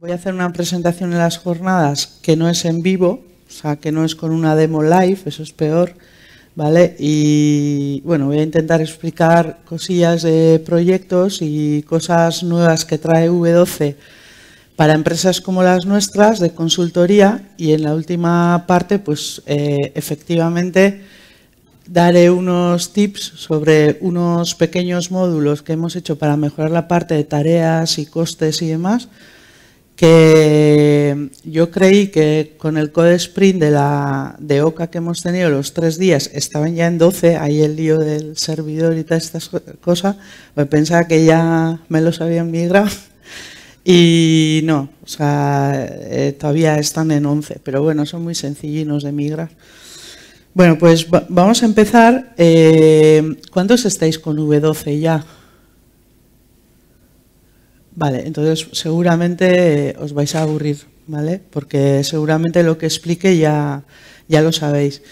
Voy a hacer una presentación en las jornadas que no es en vivo, o sea, que no es con una demo live, eso es peor, ¿vale? Y bueno, voy a intentar explicar cosillas de proyectos y cosas nuevas que trae V12 para empresas como las nuestras de consultoría y en la última parte, pues eh, efectivamente daré unos tips sobre unos pequeños módulos que hemos hecho para mejorar la parte de tareas y costes y demás que yo creí que con el code sprint de, la, de OCA que hemos tenido los tres días, estaban ya en 12, ahí el lío del servidor y todas estas cosas, pues pensaba que ya me los habían migrado y no, o sea, eh, todavía están en 11, pero bueno, son muy sencillinos de migrar. Bueno, pues vamos a empezar. Eh, ¿Cuántos estáis con V12 ya? Vale, entonces seguramente eh, os vais a aburrir, ¿vale? Porque seguramente lo que explique ya, ya lo sabéis.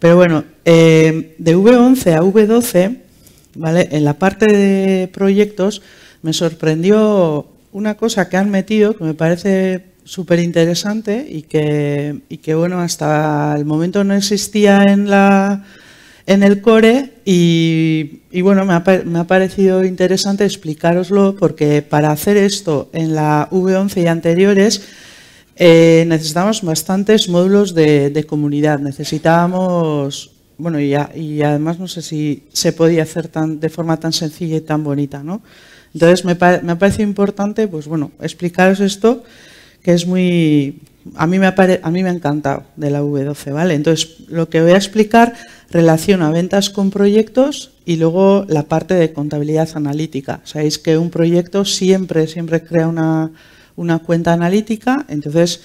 Pero bueno, eh, de V11 a V12, ¿vale? En la parte de proyectos me sorprendió una cosa que han metido que me parece súper interesante y que, y que, bueno, hasta el momento no existía en la en el core y, bueno, me ha, parecido interesante explicaroslo porque para hacer esto en la V11 y anteriores eh, necesitamos bastantes módulos de, comunidad, necesitábamos, bueno, y, y, además no sé si se podía hacer tan, de forma tan sencilla y tan bonita, ¿no? Entonces me, me ha parecido importante, pues bueno, explicaros esto que es muy, a mí me, a mí me ha encantado de la V12, ¿vale? Entonces lo que voy a explicar relaciona ventas con proyectos y luego la parte de contabilidad analítica. Sabéis que un proyecto siempre, siempre crea una, cuenta analítica, entonces,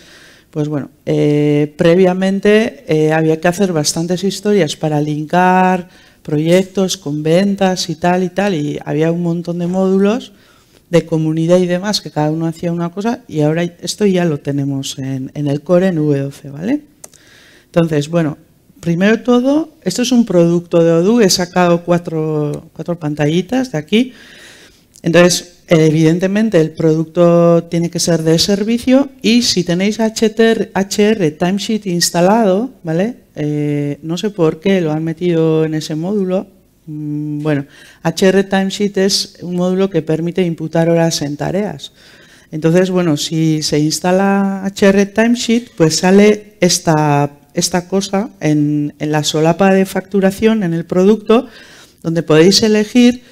pues bueno, eh, previamente eh, había que hacer bastantes historias para linkar proyectos con ventas y tal y tal, y había un montón de módulos de comunidad y demás, que cada uno hacía una cosa, y ahora esto ya lo tenemos en, en el core en V12, ¿vale? Entonces, bueno, primero todo, esto es un producto de Odoo, he sacado cuatro, cuatro pantallitas de aquí. Entonces, evidentemente el producto tiene que ser de servicio y si tenéis HR, HR Timesheet instalado, ¿vale? Eh, no sé por qué lo han metido en ese módulo. Mm, bueno, HR Timesheet es un módulo que permite imputar horas en tareas. Entonces, bueno, si se instala HR Timesheet, pues sale esta esta cosa en, la solapa de facturación, en el producto, donde podéis elegir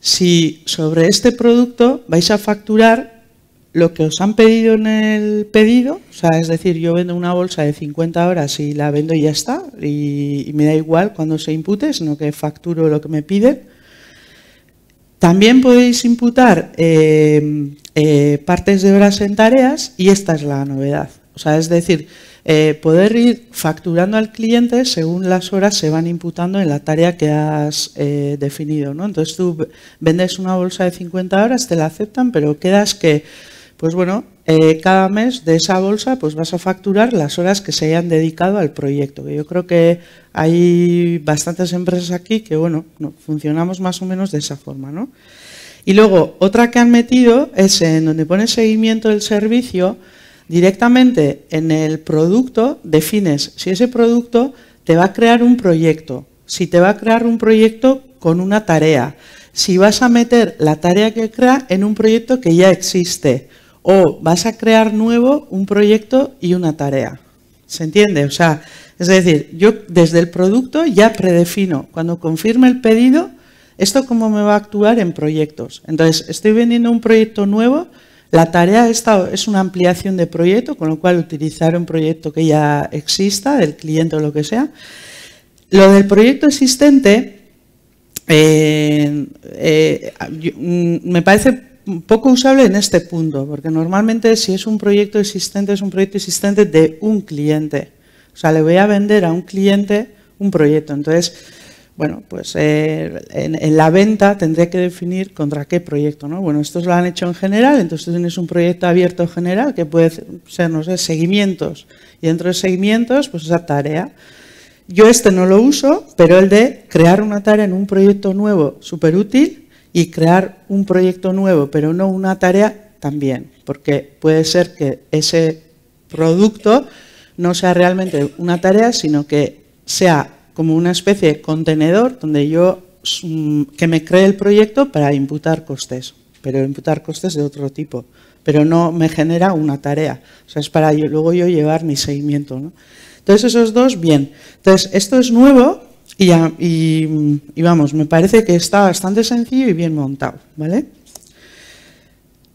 si sobre este producto vais a facturar lo que os han pedido en el pedido, o sea, es decir, yo vendo una bolsa de 50 horas y la vendo y ya está, y, me da igual cuando se impute, sino que facturo lo que me piden. También podéis imputar eh, eh, partes de horas en tareas y esta es la novedad. O sea, es decir, eh, poder ir facturando al cliente según las horas se van imputando en la tarea que has eh, definido. Entonces tú vendes una bolsa de 50 horas, te la aceptan, pero quedas que, pues bueno, eh, cada mes de esa bolsa pues vas a facturar las horas que se hayan dedicado al proyecto. yo creo que hay bastantes empresas aquí que, bueno, funcionamos más o menos de esa forma. ¿no? Y luego, otra que han metido es en donde pone seguimiento del servicio, Directamente en el producto defines si ese producto te va a crear un proyecto, si te va a crear un proyecto con una tarea, si vas a meter la tarea que crea en un proyecto que ya existe o vas a crear nuevo un proyecto y una tarea. ¿Se entiende? O sea, es decir, yo desde el producto ya predefino. Cuando confirme el pedido, esto cómo me va a actuar en proyectos. Entonces, estoy vendiendo un proyecto nuevo la tarea esta es una ampliación de proyecto, con lo cual utilizar un proyecto que ya exista, del cliente o lo que sea. Lo del proyecto existente eh, eh, mm, me parece poco usable en este punto, porque normalmente si es un proyecto existente, es un proyecto existente de un cliente. O sea, le voy a vender a un cliente un proyecto. Entonces, bueno, pues eh, en, la venta tendría que definir contra qué proyecto, ¿no? Bueno, estos lo han hecho en general, entonces tienes un proyecto abierto general que puede ser, no sé, seguimientos. Y dentro de seguimientos, pues esa tarea. Yo este no lo uso, pero el de crear una tarea en un proyecto nuevo súper útil y crear un proyecto nuevo, pero no una tarea también, porque puede ser que ese producto no sea realmente una tarea, sino que sea como una especie de contenedor donde yo mm, que me cree el proyecto para imputar costes, pero imputar costes de otro tipo, pero no me genera una tarea. O sea, es para luego yo llevar mi seguimiento. Entonces, esos dos, bien. Entonces, esto es nuevo y, y, vamos, me parece que está bastante sencillo y bien montado. ¿vale?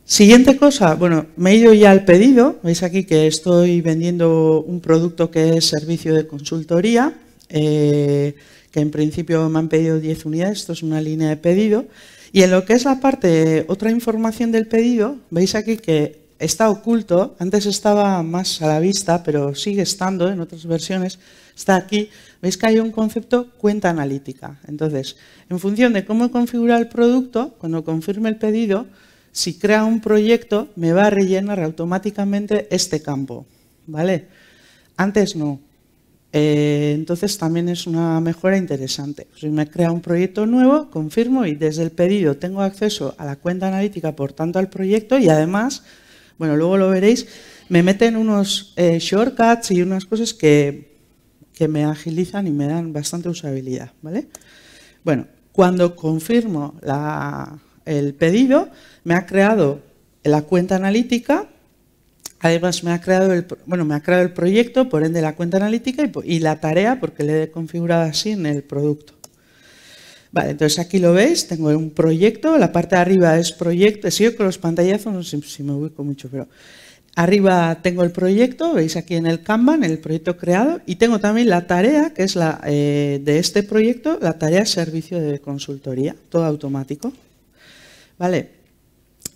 Siguiente cosa, bueno, me he ido ya al pedido. Veis aquí que estoy vendiendo un producto que es servicio de consultoría. Eh, que en principio me han pedido 10 unidades, esto es una línea de pedido. Y en lo que es la parte, otra información del pedido, veis aquí que está oculto, antes estaba más a la vista, pero sigue estando en otras versiones, está aquí, veis que hay un concepto cuenta analítica. Entonces, en función de cómo configurar el producto, cuando confirme el pedido, si crea un proyecto, me va a rellenar automáticamente este campo. ¿Vale? Antes no. Eh, entonces también es una mejora interesante. Si pues me crea un proyecto nuevo, confirmo y desde el pedido tengo acceso a la cuenta analítica, por tanto al proyecto y además, bueno, luego lo veréis, me meten unos eh, shortcuts y unas cosas que, que me agilizan y me dan bastante usabilidad, ¿vale? Bueno, cuando confirmo el pedido, me ha creado la cuenta analítica Además, me ha creado el, bueno, me ha creado el proyecto, por ende la cuenta analítica y, la tarea, porque le he configurado así en el producto. Vale, entonces aquí lo veis, tengo un proyecto, la parte de arriba es proyecto, sigo con los pantallazos, no sé si me ubico mucho, pero arriba tengo el proyecto, veis aquí en el Kanban, el proyecto creado, y tengo también la tarea, que es la eh, de este proyecto, la tarea servicio de consultoría, todo automático. Vale,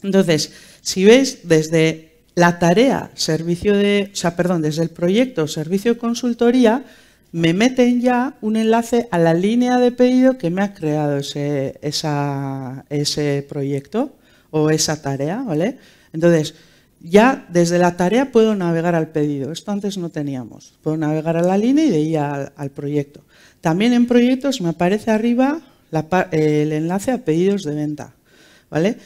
entonces, si veis, desde la tarea servicio de, o sea, perdón, desde el proyecto servicio de consultoría me meten ya un enlace a la línea de pedido que me ha creado ese, proyecto o esa tarea, ¿vale? Entonces, ya desde la tarea puedo navegar al pedido. Esto antes no teníamos. Puedo navegar a la línea y de ahí al, proyecto. También en proyectos me aparece arriba el enlace a pedidos de venta, ¿vale?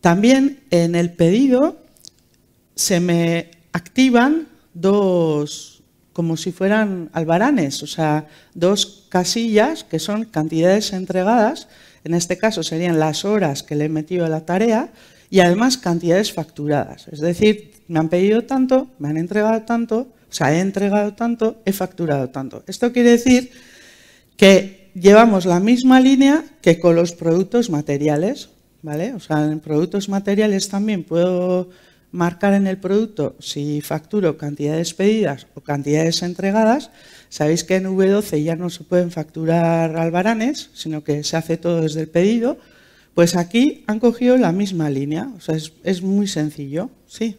También en el pedido se me activan dos, como si fueran albaranes, o sea, dos casillas que son cantidades entregadas, en este caso serían las horas que le he metido a la tarea, y además cantidades facturadas. Es decir, me han pedido tanto, me han entregado tanto, o sea, he entregado tanto, he facturado tanto. Esto quiere decir que llevamos la misma línea que con los productos materiales, ¿vale? O sea, en productos materiales también puedo marcar en el producto si facturo cantidades pedidas o cantidades entregadas. Sabéis que en V12 ya no se pueden facturar albaranes, sino que se hace todo desde el pedido. Pues aquí han cogido la misma línea, o sea, es, muy sencillo, sí.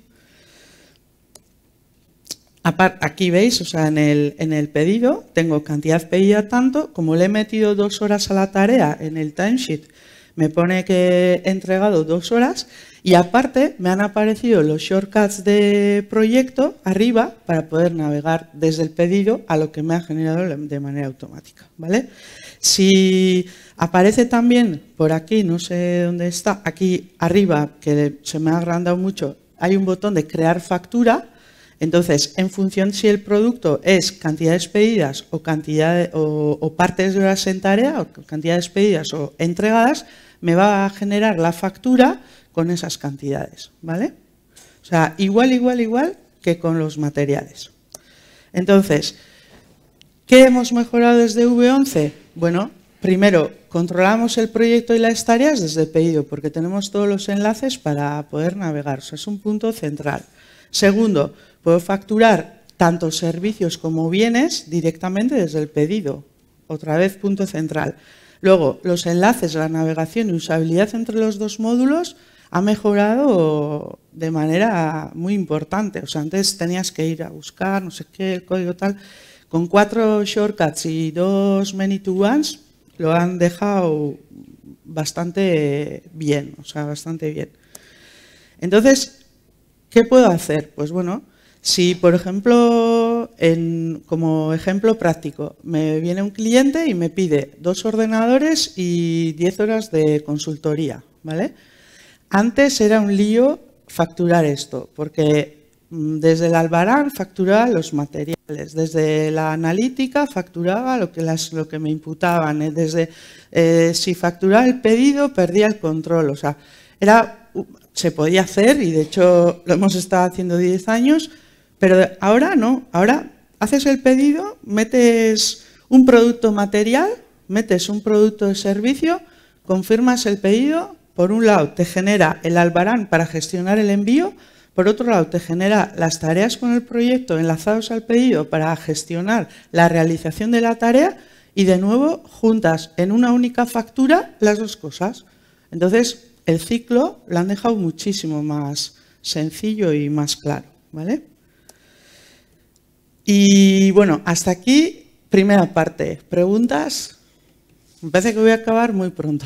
Aquí veis, o sea, en el, en el pedido tengo cantidad pedida tanto, como le he metido dos horas a la tarea en el timesheet, me pone que he entregado dos horas, y aparte me han aparecido los shortcuts de proyecto arriba para poder navegar desde el pedido a lo que me ha generado de manera automática. ¿vale? Si aparece también por aquí, no sé dónde está, aquí arriba, que se me ha agrandado mucho, hay un botón de crear factura. Entonces, en función si el producto es cantidades pedidas o, cantidad, o, partes de horas en tarea, o cantidades pedidas o entregadas, me va a generar la factura con esas cantidades, ¿vale? O sea, igual, igual, igual que con los materiales. Entonces, ¿qué hemos mejorado desde V11? Bueno, primero, controlamos el proyecto y las tareas desde el pedido, porque tenemos todos los enlaces para poder navegar. O es un punto central. Segundo, puedo facturar tanto servicios como bienes directamente desde el pedido. Otra vez, punto central. Luego, los enlaces, la navegación y usabilidad entre los dos módulos ha mejorado de manera muy importante. O sea, antes tenías que ir a buscar, no sé qué, el código tal. Con cuatro shortcuts y dos many to ones lo han dejado bastante bien, o sea, bastante bien. Entonces, ¿qué puedo hacer? Pues bueno, si por ejemplo, como ejemplo práctico, me viene un cliente y me pide dos ordenadores y 10 horas de consultoría, ¿vale? Antes era un lío facturar esto, porque mm, desde el Albarán facturaba los materiales, desde la analítica facturaba lo que, me imputaban, eh, desde eh, si facturaba el pedido perdía el control, o sea, era, se podía hacer y de hecho lo hemos estado haciendo 10 años, pero ahora no, ahora haces el pedido, metes un producto material, metes un producto de servicio, confirmas el pedido, por un lado te genera el albarán para gestionar el envío, por otro lado te genera las tareas con el proyecto enlazados al pedido para gestionar la realización de la tarea y de nuevo juntas en una única factura las dos cosas. Entonces el ciclo lo han dejado muchísimo más sencillo y más claro. ¿vale? Y bueno, hasta aquí primera parte. ¿Preguntas? Me parece que voy a acabar muy pronto.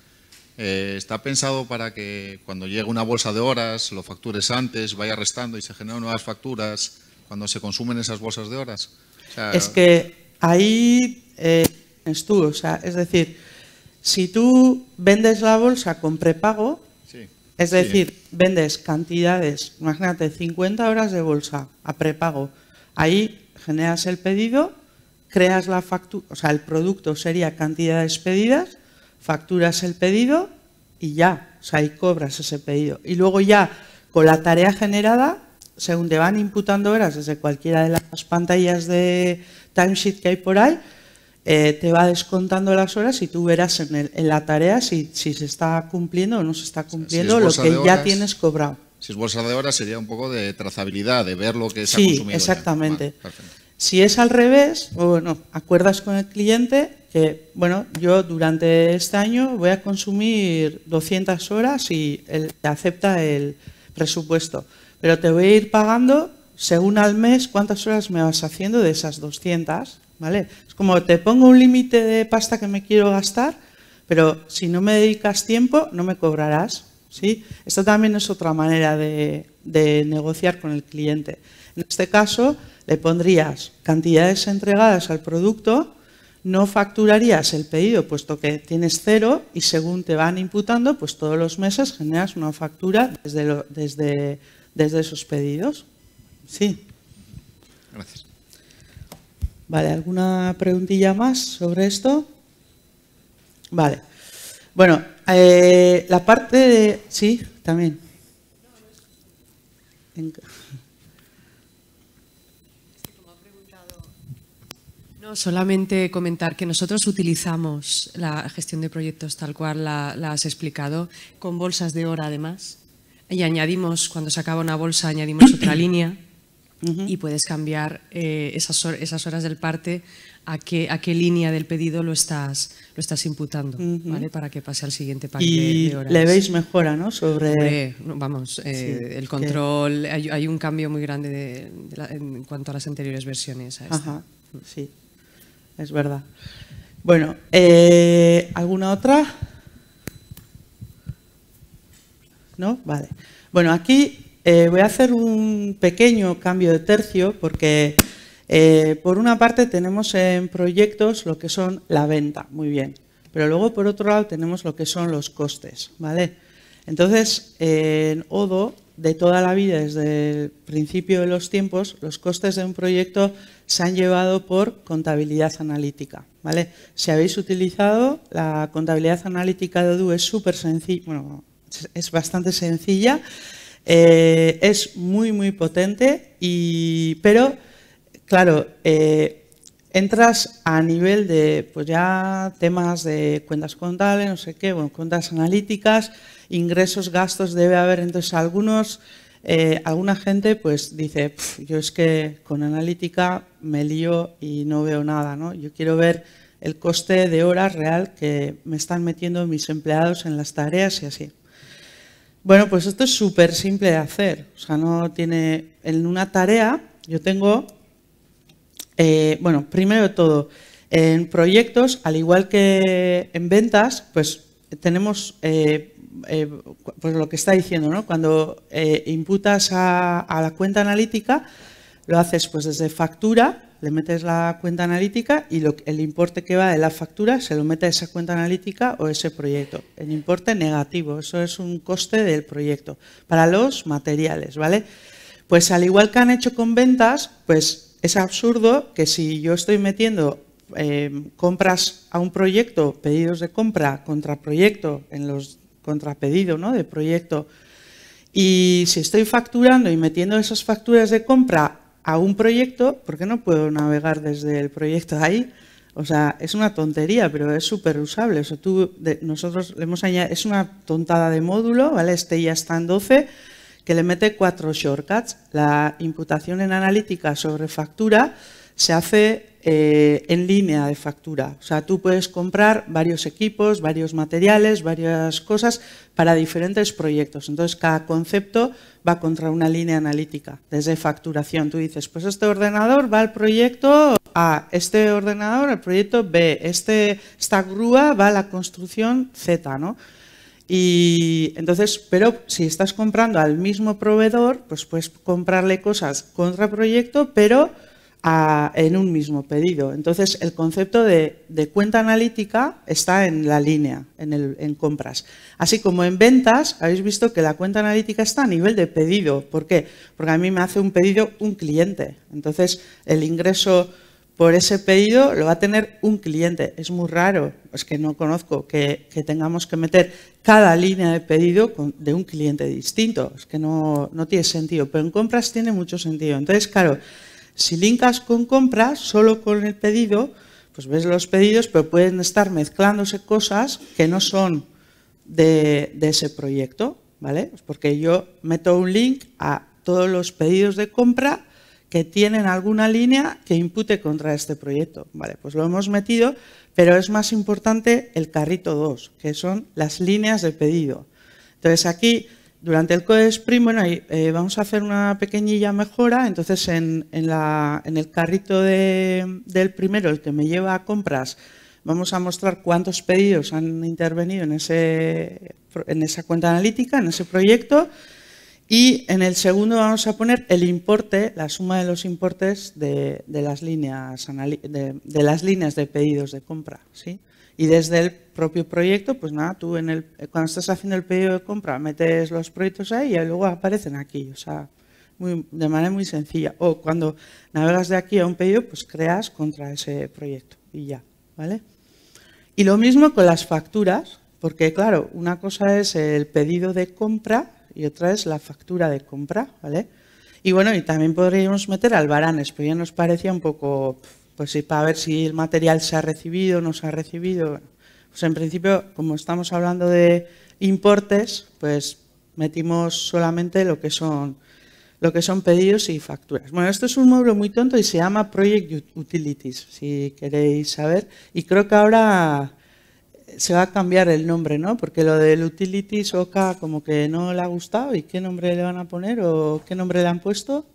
Eh, está pensado para que cuando llegue una bolsa de horas, lo factures antes, vaya restando y se generan nuevas facturas cuando se consumen esas bolsas de horas. es que ahí eh, es tú, o sea, es decir, si tú vendes la bolsa con prepago, es decir, vendes cantidades, imagínate, 50 horas de bolsa a prepago, ahí generas el pedido, creas la factura, o sea, el producto sería cantidades pedidas facturas el pedido y ya, o sea, ahí cobras ese pedido. Y luego ya, con la tarea generada, según te van imputando horas desde cualquiera de las pantallas de timesheet que hay por ahí, eh, te va descontando las horas y tú verás en, la tarea si, si, se está cumpliendo o no se está cumpliendo lo que ya tienes cobrado. Si es bolsa de horas sería un poco de trazabilidad, de ver lo que se sí, ha consumido. exactamente. Si es al revés, bueno, acuerdas con el cliente que, bueno, yo durante este año voy a consumir 200 horas y él te acepta el presupuesto, pero te voy a ir pagando según al mes cuántas horas me vas haciendo de esas 200, ¿vale? Es como te pongo un límite de pasta que me quiero gastar, pero si no me dedicas tiempo, no me cobrarás, esto Esta también es otra manera de, negociar con el cliente. En este caso, le pondrías cantidades entregadas al producto, no facturarías el pedido puesto que tienes cero y según te van imputando, pues todos los meses generas una factura desde, desde esos pedidos. Sí. Gracias. Vale, ¿alguna preguntilla más sobre esto? Vale. Bueno, eh, la parte de... Sí, también. No, solamente comentar que nosotros utilizamos la gestión de proyectos tal cual la, has explicado, con bolsas de hora además. Y añadimos, cuando se acaba una bolsa, añadimos otra línea y puedes cambiar eh, esas, horas del parte a a qué línea del pedido lo estás, lo estás imputando, ¿vale? Para que pase al siguiente paquete de, horas. le veis mejora, ¿no? Sobre... vamos, eh, el control, hay, un cambio muy grande en cuanto a las anteriores versiones. Ajá, sí, es verdad. Bueno, eh, ¿alguna otra? ¿No? Vale. Bueno, aquí eh, voy a hacer un pequeño cambio de tercio porque eh, por una parte tenemos en proyectos lo que son la venta, muy bien, pero luego por otro lado tenemos lo que son los costes, ¿vale? Entonces, en Odo, de toda la vida, desde el principio de los tiempos, los costes de un proyecto se han llevado por contabilidad analítica, ¿vale? Si habéis utilizado la contabilidad analítica de Odoo es súper sencilla, bueno, es bastante sencilla, eh, es muy, muy potente, y, pero Claro, eh, entras a nivel de pues ya temas de cuentas contables, no sé qué, bueno, cuentas analíticas, ingresos, gastos, debe haber entonces algunos, eh, alguna gente pues dice, yo es que con analítica me lío y no veo nada, ¿no? Yo quiero ver el coste de horas real que me están metiendo mis empleados en las tareas y así. Bueno, pues esto es súper simple de hacer. O sea, no tiene. En una tarea, yo tengo eh, bueno, primero de todo, en proyectos, al igual que en ventas, pues tenemos eh, eh, pues lo que está diciendo, ¿no? Cuando imputas a, la cuenta analítica, lo haces pues desde factura, le metes la cuenta analítica y lo, el importe que va de la factura se lo mete a esa cuenta analítica o ese proyecto. El importe negativo, eso es un coste del proyecto para los materiales, ¿vale? Pues al igual que han hecho con ventas, pues es absurdo que si yo estoy metiendo eh, compras a un proyecto, pedidos de compra contra proyecto, en los contrapedidos ¿no? de proyecto, y si estoy facturando y metiendo esas facturas de compra a un proyecto, ¿por qué no puedo navegar desde el proyecto ahí? O sea, es una tontería, pero es súper usable. nosotros le hemos añadido, es una tontada de módulo, ¿vale? Este ya está en 12, que le mete cuatro shortcuts. La imputación en analítica sobre factura se hace eh, en línea de factura. O sea, tú puedes comprar varios equipos, varios materiales, varias cosas para diferentes proyectos. Entonces, cada concepto va contra una línea analítica, desde facturación. Tú dices, pues este ordenador va al proyecto A, este ordenador al proyecto B, este, esta grúa va a la construcción Z, ¿no? Y entonces, pero si estás comprando al mismo proveedor, pues puedes comprarle cosas contra proyecto, pero ah, en un mismo pedido. Entonces, el concepto de, cuenta analítica está en la línea, en, en, compras. Así como en ventas, habéis visto que la cuenta analítica está a nivel de pedido. ¿Por qué? Porque a mí me hace un pedido un cliente. Entonces, el ingreso por ese pedido lo va a tener un cliente. Es muy raro, es que no conozco que, tengamos que meter cada línea de pedido de un cliente distinto. Es que no, tiene sentido, pero en compras tiene mucho sentido. Entonces, claro, si linkas con compras, solo con el pedido, pues ves los pedidos, pero pueden estar mezclándose cosas que no son de, ese proyecto, ¿vale? porque yo meto un link a todos los pedidos de compra que tienen alguna línea que impute contra este proyecto. Vale, pues lo hemos metido, pero es más importante el carrito 2, que son las líneas de pedido. Entonces aquí, durante el code sprint, bueno, eh, vamos a hacer una pequeñilla mejora, entonces en, el carrito del primero, el que me lleva a compras, vamos a mostrar cuántos pedidos han intervenido en esa cuenta analítica, en ese proyecto, y en el segundo vamos a poner el importe, la suma de los importes de, las, líneas, de, pedidos de compra. ¿sí? Y desde el propio proyecto, pues nada, tú en el, cuando estás haciendo el pedido de compra metes los proyectos ahí y luego aparecen aquí. O sea, de manera muy sencilla. O cuando navegas de aquí a un pedido, pues creas contra ese proyecto y ya, ¿vale? Y lo mismo con las facturas, porque claro, una cosa es el pedido de compra y otra es la factura de compra, ¿vale? Y bueno, y también podríamos meter albaranes, pero ya nos parecía un poco, pues para ver si el material se ha recibido o no se ha recibido. Pues en principio, como estamos hablando de importes, pues metimos solamente lo que son lo que son pedidos y facturas. Bueno, esto es un módulo muy tonto y se llama Project Utilities, si queréis saber. Y creo que ahora se va a cambiar el nombre, ¿no? Porque lo del Utilities soca como que no le ha gustado y qué nombre le van a poner o qué nombre le han puesto.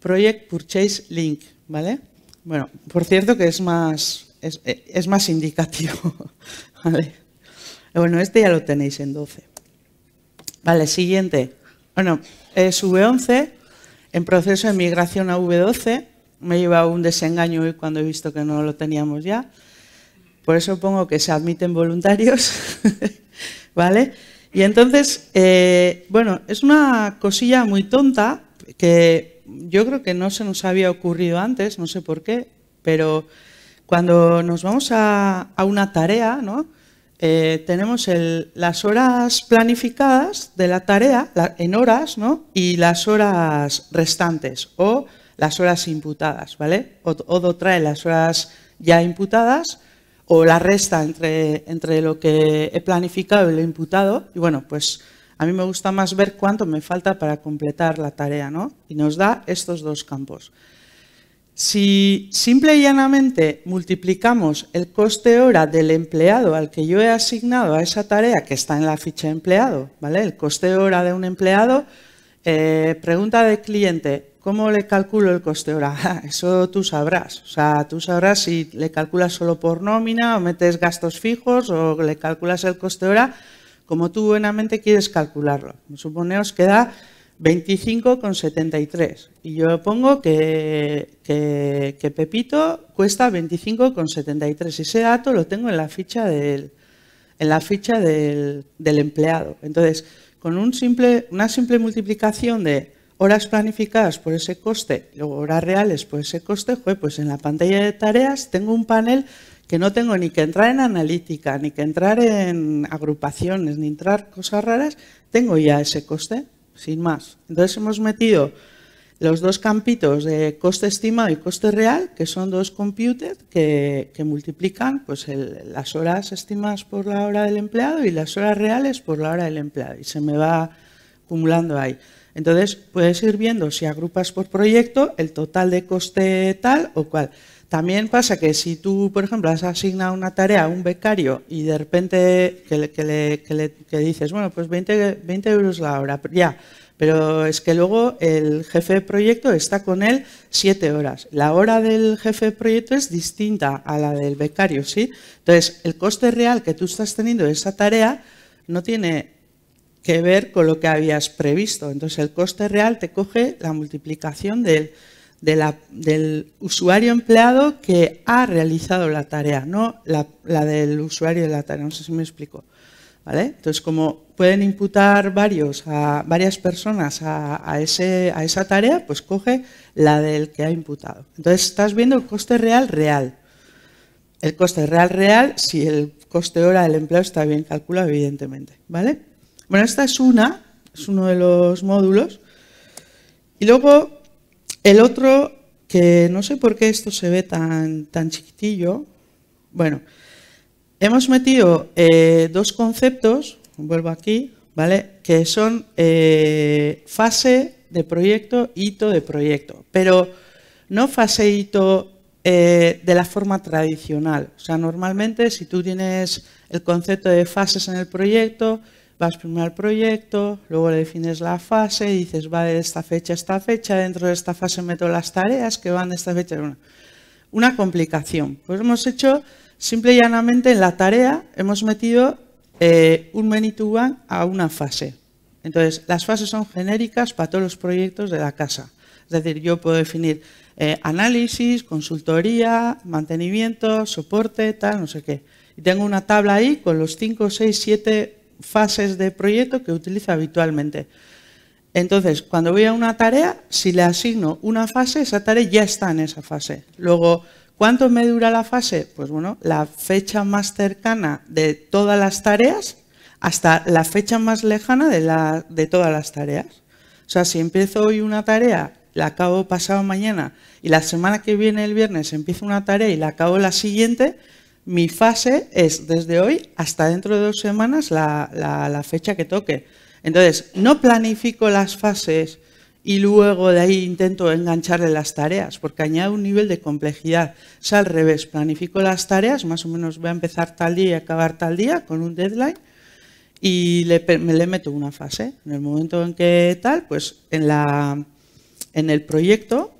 Project Purchase Link, ¿vale? Bueno, por cierto que es más, es, más indicativo. ¿vale? Bueno, este ya lo tenéis en 12. Vale, siguiente. Bueno, es V11 en proceso de migración a V12. Me he lleva un desengaño hoy cuando he visto que no lo teníamos ya. Por eso pongo que se admiten voluntarios, ¿vale? Y entonces, eh, bueno, es una cosilla muy tonta que yo creo que no se nos había ocurrido antes, no sé por qué, pero cuando nos vamos a, una tarea, ¿no? Eh, tenemos las horas planificadas de la tarea en horas ¿no? y las horas restantes o las horas imputadas, ¿vale? Odo trae las horas ya imputadas o la resta entre, entre lo que he planificado y lo imputado. Y bueno, pues a mí me gusta más ver cuánto me falta para completar la tarea, ¿no? Y nos da estos dos campos. Si simple y llanamente multiplicamos el coste hora del empleado al que yo he asignado a esa tarea que está en la ficha de empleado, ¿vale? El coste hora de un empleado, eh, pregunta del cliente, ¿Cómo le calculo el coste hora? Eso tú sabrás. O sea, tú sabrás si le calculas solo por nómina o metes gastos fijos o le calculas el coste hora como tú buenamente quieres calcularlo. Suponeos que da 25,73 y yo pongo que, que, Pepito cuesta 25,73. y Ese dato lo tengo en la ficha del, en la ficha del empleado. Entonces, con un simple, una simple multiplicación de horas planificadas por ese coste, luego horas reales por ese coste, pues en la pantalla de tareas tengo un panel que no tengo ni que entrar en analítica, ni que entrar en agrupaciones, ni entrar cosas raras, tengo ya ese coste, sin más. Entonces hemos metido los dos campitos de coste estimado y coste real, que son dos computers que, multiplican pues, las horas estimadas por la hora del empleado y las horas reales por la hora del empleado. Y se me va acumulando ahí. Entonces, puedes ir viendo si agrupas por proyecto el total de coste tal o cual. También pasa que si tú, por ejemplo, has asignado una tarea a un becario y de repente que le, dices, bueno, pues 20, 20 euros la hora, ya, pero es que luego el jefe de proyecto está con él siete horas. La hora del jefe de proyecto es distinta a la del becario, ¿sí? Entonces, el coste real que tú estás teniendo de esa tarea no tiene que ver con lo que habías previsto. Entonces el coste real te coge la multiplicación del, usuario empleado que ha realizado la tarea, no la, del usuario de la tarea. No sé si me explico. ¿Vale? Entonces, como pueden imputar varios a, varias personas a, a esa tarea, pues coge la del que ha imputado. Entonces, estás viendo el coste real real. El coste real real, si el coste hora del empleado está bien calculado, evidentemente. ¿Vale? Bueno, esta es una, es uno de los módulos. Y luego el otro, que no sé por qué esto se ve tan, chiquitillo. Bueno, hemos metido eh, dos conceptos, vuelvo aquí, ¿vale? Que son eh, fase de proyecto, hito de proyecto. Pero no fase hito eh, de la forma tradicional. O sea, normalmente si tú tienes el concepto de fases en el proyecto, vas primero al proyecto, luego le defines la fase, dices, va de esta fecha a esta fecha, dentro de esta fase meto las tareas que van de esta fecha. a Una, una complicación. Pues hemos hecho, simple y llanamente, en la tarea hemos metido eh, un many a una fase. Entonces, las fases son genéricas para todos los proyectos de la casa. Es decir, yo puedo definir eh, análisis, consultoría, mantenimiento, soporte, tal, no sé qué. Y tengo una tabla ahí con los 5, 6, 7 fases de proyecto que utiliza habitualmente. Entonces, cuando voy a una tarea, si le asigno una fase, esa tarea ya está en esa fase. Luego, ¿cuánto me dura la fase? Pues bueno, la fecha más cercana de todas las tareas hasta la fecha más lejana de, de todas las tareas. O sea, si empiezo hoy una tarea, la acabo pasado mañana y la semana que viene, el viernes, empiezo una tarea y la acabo la siguiente, mi fase es desde hoy hasta dentro de dos semanas la, fecha que toque. Entonces, no planifico las fases y luego de ahí intento engancharle las tareas, porque añade un nivel de complejidad. O sea, al revés, planifico las tareas, más o menos voy a empezar tal día y acabar tal día con un deadline y me le meto una fase. En el momento en que tal, pues en, la, en el proyecto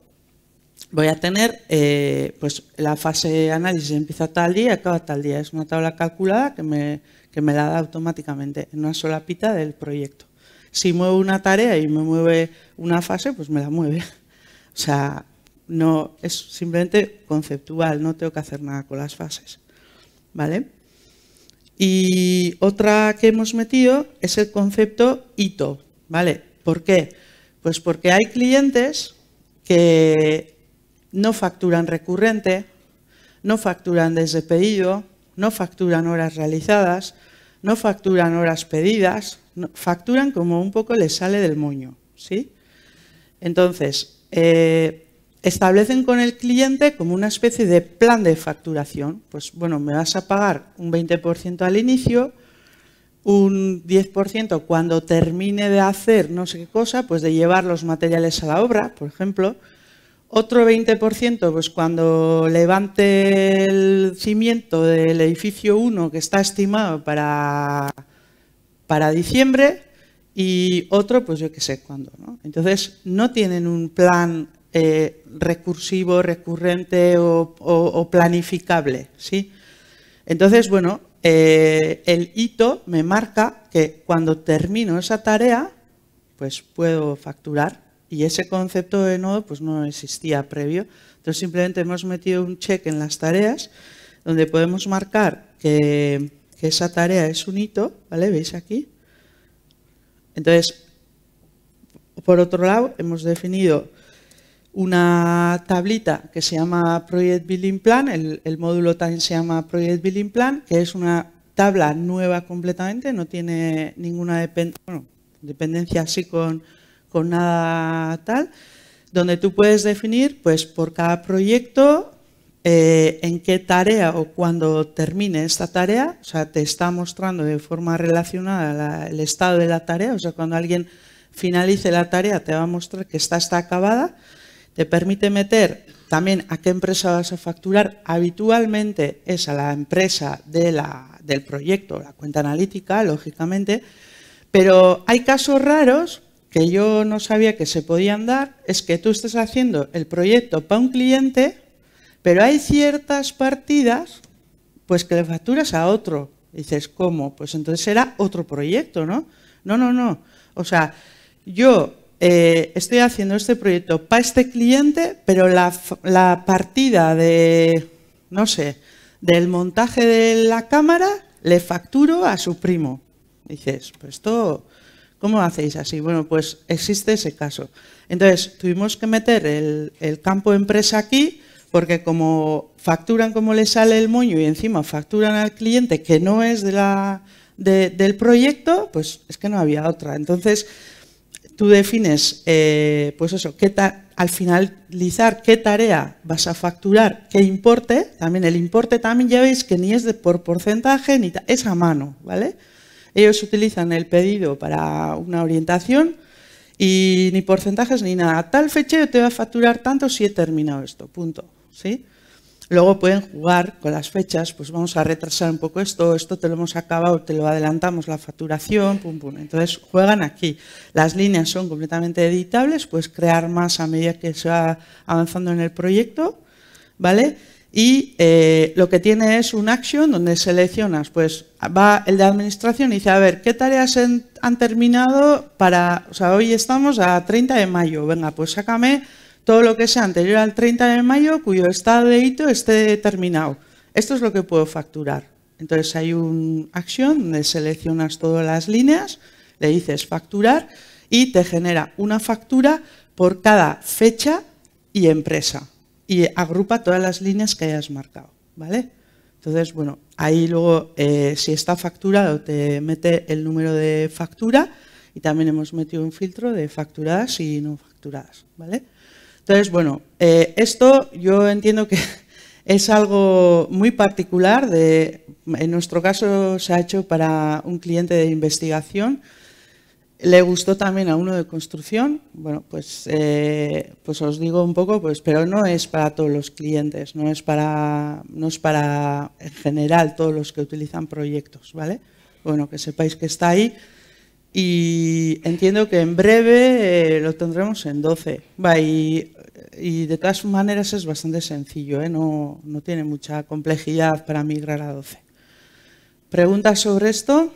voy a tener, eh, pues la fase de análisis empieza tal día y acaba tal día. Es una tabla calculada que me, la da automáticamente en una sola pita del proyecto. Si muevo una tarea y me mueve una fase, pues me la mueve. O sea, no es simplemente conceptual, no tengo que hacer nada con las fases. ¿Vale? Y otra que hemos metido es el concepto hito, ¿vale? ¿Por qué? Pues porque hay clientes que no facturan recurrente, no facturan desde pedido, no facturan horas realizadas, no facturan horas pedidas, facturan como un poco les sale del moño. ¿sí? Entonces, eh, establecen con el cliente como una especie de plan de facturación. Pues bueno, me vas a pagar un 20% al inicio, un 10% cuando termine de hacer no sé qué cosa, pues de llevar los materiales a la obra, por ejemplo, otro 20%, pues cuando levante el cimiento del edificio 1 que está estimado para, para diciembre y otro, pues yo qué sé cuándo. ¿no? Entonces, no tienen un plan eh, recursivo, recurrente o, planificable. ¿sí? Entonces, bueno, eh, el hito me marca que cuando termino esa tarea, pues puedo facturar y ese concepto de nodo pues, no existía previo. Entonces simplemente hemos metido un check en las tareas donde podemos marcar que, esa tarea es un hito, ¿vale? ¿Veis aquí? Entonces, por otro lado, hemos definido una tablita que se llama Project Building Plan, el, módulo también se llama Project Building Plan, que es una tabla nueva completamente, no tiene ninguna dependencia así con, con nada tal, donde tú puedes definir, pues por cada proyecto, eh, en qué tarea o cuando termine esta tarea, o sea, te está mostrando de forma relacionada el estado de la tarea, o sea, cuando alguien finalice la tarea te va a mostrar que esta está acabada, te permite meter también a qué empresa vas a facturar, habitualmente es a la empresa de la, del proyecto, la cuenta analítica, lógicamente, pero hay casos raros, yo no sabía que se podían dar es que tú estás haciendo el proyecto para un cliente, pero hay ciertas partidas pues que le facturas a otro. dices, ¿cómo? Pues entonces era otro proyecto, ¿no? No, no, no. O sea, yo eh, estoy haciendo este proyecto para este cliente, pero la, partida de, no sé, del montaje de la cámara le facturo a su primo. dices, pues esto ¿Cómo hacéis así? Bueno, pues existe ese caso. Entonces, tuvimos que meter el, campo empresa aquí, porque como facturan como le sale el moño y encima facturan al cliente que no es de la, del proyecto, pues es que no había otra. Entonces, tú defines, eh, pues eso, al finalizar qué tarea vas a facturar, qué importe, también el importe también ya veis que ni es de por porcentaje, ni es a mano, ¿vale? Ellos utilizan el pedido para una orientación y ni porcentajes ni nada. tal fecha te va a facturar tanto si he terminado esto, punto. ¿Sí? Luego pueden jugar con las fechas, pues vamos a retrasar un poco esto, esto te lo hemos acabado, te lo adelantamos la facturación, pum, pum. Entonces juegan aquí. Las líneas son completamente editables, puedes crear más a medida que se va avanzando en el proyecto, ¿vale? Y eh, lo que tiene es un action donde seleccionas, pues va el de administración y dice, a ver, ¿qué tareas han terminado para, o sea, hoy estamos a 30 de mayo, venga, pues sácame todo lo que sea anterior al 30 de mayo cuyo estado de hito esté terminado. Esto es lo que puedo facturar. Entonces hay un action donde seleccionas todas las líneas, le dices facturar y te genera una factura por cada fecha y empresa y agrupa todas las líneas que hayas marcado, ¿vale? Entonces, bueno, ahí luego, eh, si está facturado, te mete el número de factura y también hemos metido un filtro de facturadas y no facturadas, ¿vale? Entonces, bueno, eh, esto yo entiendo que es algo muy particular, de, en nuestro caso se ha hecho para un cliente de investigación, le gustó también a uno de construcción, bueno, pues, eh, pues os digo un poco, pues, pero no es para todos los clientes, no es para, no es para en general todos los que utilizan proyectos, ¿vale? Bueno, que sepáis que está ahí y entiendo que en breve eh, lo tendremos en 12. y, de todas maneras es bastante sencillo, ¿eh? no, no tiene mucha complejidad para migrar a 12. ¿Preguntas sobre esto?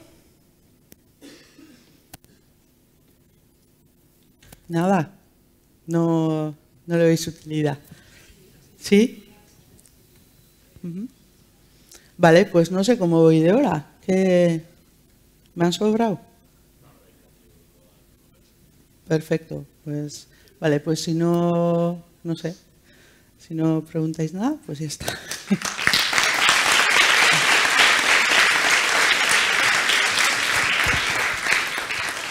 nada, no, no le veis utilidad. ¿Sí? Vale, pues no sé cómo voy de hora, me han sobrado. Perfecto, pues vale, pues si no, no sé, si no preguntáis nada, pues ya está.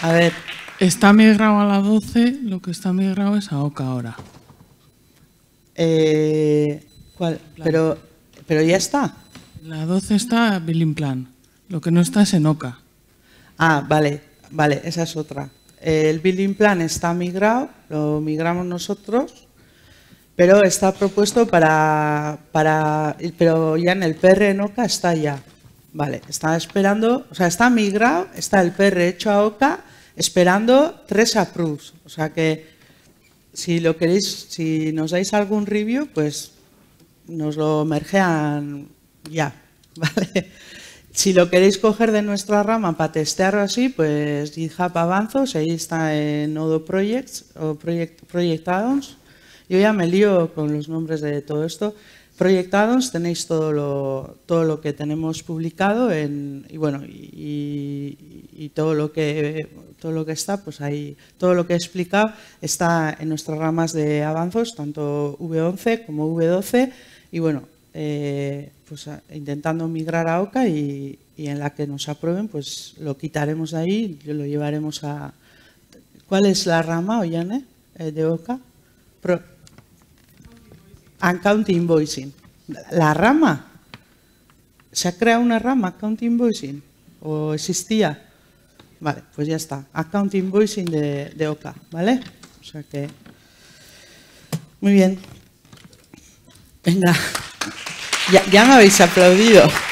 A ver, Está migrado a la 12, lo que está migrado es a Oca ahora. Eh, ¿Cuál? Pero, pero ya está. La 12 está Billing Plan. Lo que no está es en Oca. Ah, vale, vale, esa es otra. El Billing Plan está migrado, lo migramos nosotros, pero está propuesto para, para. Pero ya en el PR en Oca está ya. Vale, está esperando, o sea, está migrado, está el PR hecho a Oca esperando tres approves. O sea que si lo queréis, si nos dais algún review, pues nos lo mergean ya, Si lo queréis coger de nuestra rama para testearlo así, pues GitHub Avanzos, ahí está en Nodo Projects o Project, Project Addons. Yo ya me lío con los nombres de todo esto proyectados, tenéis todo lo, todo lo que tenemos publicado en, y bueno, y, todo lo que todo lo que está, pues ahí, todo lo que he explicado está en nuestras ramas de avanzos, tanto V11 como V12, y bueno, eh, pues ah, intentando migrar a OCA y, en la que nos aprueben, pues lo quitaremos de ahí, lo llevaremos a... ¿Cuál es la rama, Ollane, eh, de OCA? Pro, Accounting, invoicing. La rama, se ha creado una rama, account invoicing, o existía. Vale, pues ya está, account invoicing de, OCA, ¿vale? O sea que, muy bien. Venga, ya, ya me habéis aplaudido.